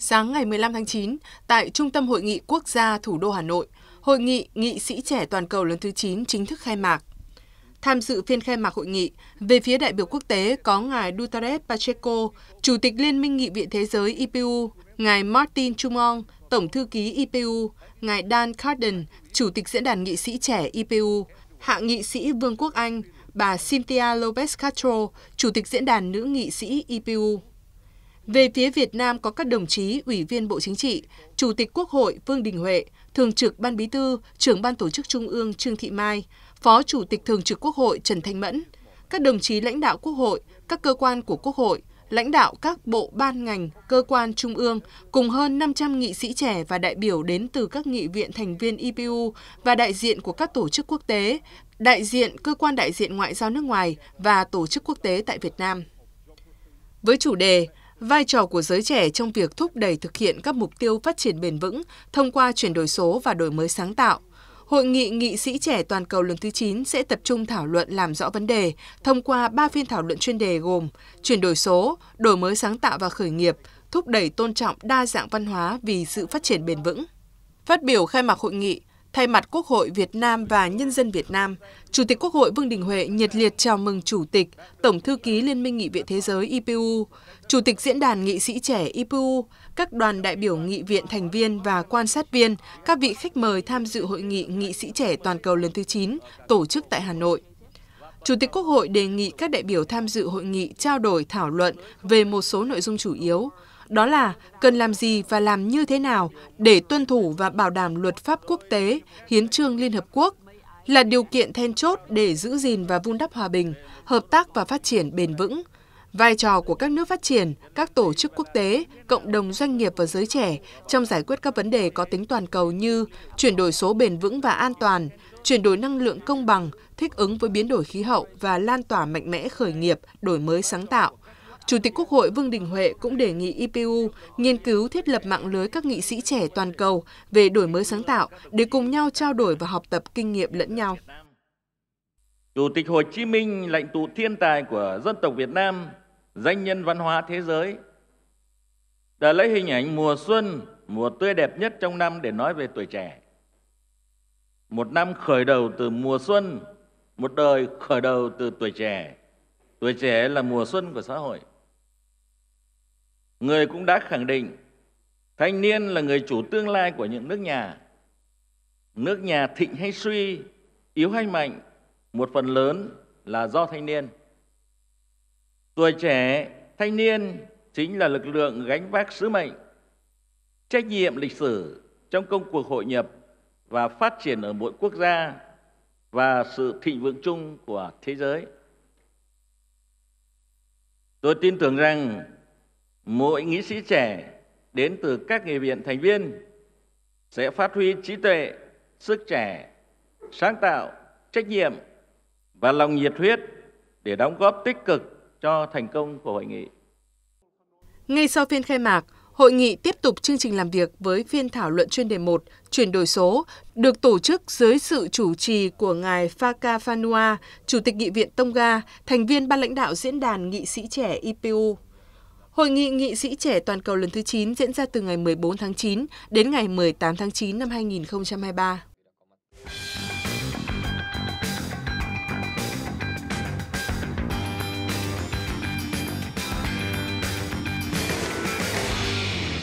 Sáng ngày 15 tháng 9, tại Trung tâm Hội nghị Quốc gia thủ đô Hà Nội, Hội nghị Nghị sĩ trẻ toàn cầu lần thứ 9 chính thức khai mạc. Tham dự phiên khai mạc hội nghị, về phía đại biểu quốc tế có ngài Duterte Pacheco, Chủ tịch Liên minh Nghị viện Thế giới IPU, ngài Martin Chumong, Tổng thư ký IPU, ngài Dan Carden, Chủ tịch Diễn đàn Nghị sĩ trẻ IPU, hạ nghị sĩ Vương quốc Anh, bà Cynthia Lopez Castro, Chủ tịch Diễn đàn Nữ nghị sĩ IPU. Về phía Việt Nam có các đồng chí Ủy viên Bộ Chính trị, Chủ tịch Quốc hội Vương Đình Huệ, Thường trực Ban Bí thư, Trưởng Ban Tổ chức Trung ương Trương Thị Mai, Phó Chủ tịch Thường trực Quốc hội Trần Thanh Mẫn, các đồng chí lãnh đạo Quốc hội, các cơ quan của Quốc hội, lãnh đạo các bộ ban ngành, cơ quan trung ương cùng hơn 500 nghị sĩ trẻ và đại biểu đến từ các nghị viện thành viên IPU và đại diện của các tổ chức quốc tế, đại diện cơ quan đại diện ngoại giao nước ngoài và tổ chức quốc tế tại Việt Nam. Với chủ đề vai trò của giới trẻ trong việc thúc đẩy thực hiện các mục tiêu phát triển bền vững thông qua chuyển đổi số và đổi mới sáng tạo. Hội nghị nghị sĩ trẻ toàn cầu lần thứ 9 sẽ tập trung thảo luận làm rõ vấn đề thông qua 3 phiên thảo luận chuyên đề gồm chuyển đổi số, đổi mới sáng tạo và khởi nghiệp, thúc đẩy tôn trọng đa dạng văn hóa vì sự phát triển bền vững. Phát biểu khai mạc hội nghị, Thay mặt Quốc hội Việt Nam và nhân dân Việt Nam, Chủ tịch Quốc hội Vương Đình Huệ nhiệt liệt chào mừng Chủ tịch, Tổng thư ký Liên minh Nghị viện Thế giới IPU, Chủ tịch Diễn đàn Nghị sĩ trẻ IPU, các đoàn đại biểu nghị viện thành viên và quan sát viên, các vị khách mời tham dự hội nghị nghị sĩ trẻ toàn cầu lần thứ 9 tổ chức tại Hà Nội. Chủ tịch Quốc hội đề nghị các đại biểu tham dự hội nghị trao đổi thảo luận về một số nội dung chủ yếu đó là cần làm gì và làm như thế nào để tuân thủ và bảo đảm luật pháp quốc tế, hiến trương Liên Hợp Quốc là điều kiện then chốt để giữ gìn và vun đắp hòa bình, hợp tác và phát triển bền vững. Vai trò của các nước phát triển, các tổ chức quốc tế, cộng đồng doanh nghiệp và giới trẻ trong giải quyết các vấn đề có tính toàn cầu như chuyển đổi số bền vững và an toàn, chuyển đổi năng lượng công bằng, thích ứng với biến đổi khí hậu và lan tỏa mạnh mẽ khởi nghiệp, đổi mới sáng tạo, Chủ tịch Quốc hội Vương Đình Huệ cũng đề nghị IPU e nghiên cứu thiết lập mạng lưới các nghị sĩ trẻ toàn cầu về đổi mới sáng tạo để cùng nhau trao đổi và học tập kinh nghiệm lẫn nhau. Chủ tịch Hồ Chí Minh, lãnh tụ thiên tài của dân tộc Việt Nam, danh nhân văn hóa thế giới, đã lấy hình ảnh mùa xuân, mùa tươi đẹp nhất trong năm để nói về tuổi trẻ. Một năm khởi đầu từ mùa xuân, một đời khởi đầu từ tuổi trẻ. Tuổi trẻ là mùa xuân của xã hội người cũng đã khẳng định thanh niên là người chủ tương lai của những nước nhà nước nhà thịnh hay suy yếu hay mạnh một phần lớn là do thanh niên tuổi trẻ thanh niên chính là lực lượng gánh vác sứ mệnh trách nhiệm lịch sử trong công cuộc hội nhập và phát triển ở mỗi quốc gia và sự thịnh vượng chung của thế giới tôi tin tưởng rằng mỗi nghị sĩ trẻ đến từ các nghị viện thành viên sẽ phát huy trí tuệ, sức trẻ, sáng tạo, trách nhiệm và lòng nhiệt huyết để đóng góp tích cực cho thành công của hội nghị. Ngay sau phiên khai mạc, hội nghị tiếp tục chương trình làm việc với phiên thảo luận chuyên đề 1 chuyển đổi số được tổ chức dưới sự chủ trì của ngài Faka Fanua, Chủ tịch Nghị viện Tonga, thành viên ban lãnh đạo diễn đàn nghị sĩ trẻ IPU. Hội nghị nghị sĩ trẻ toàn cầu lần thứ 9 diễn ra từ ngày 14 tháng 9 đến ngày 18 tháng 9 năm 2023.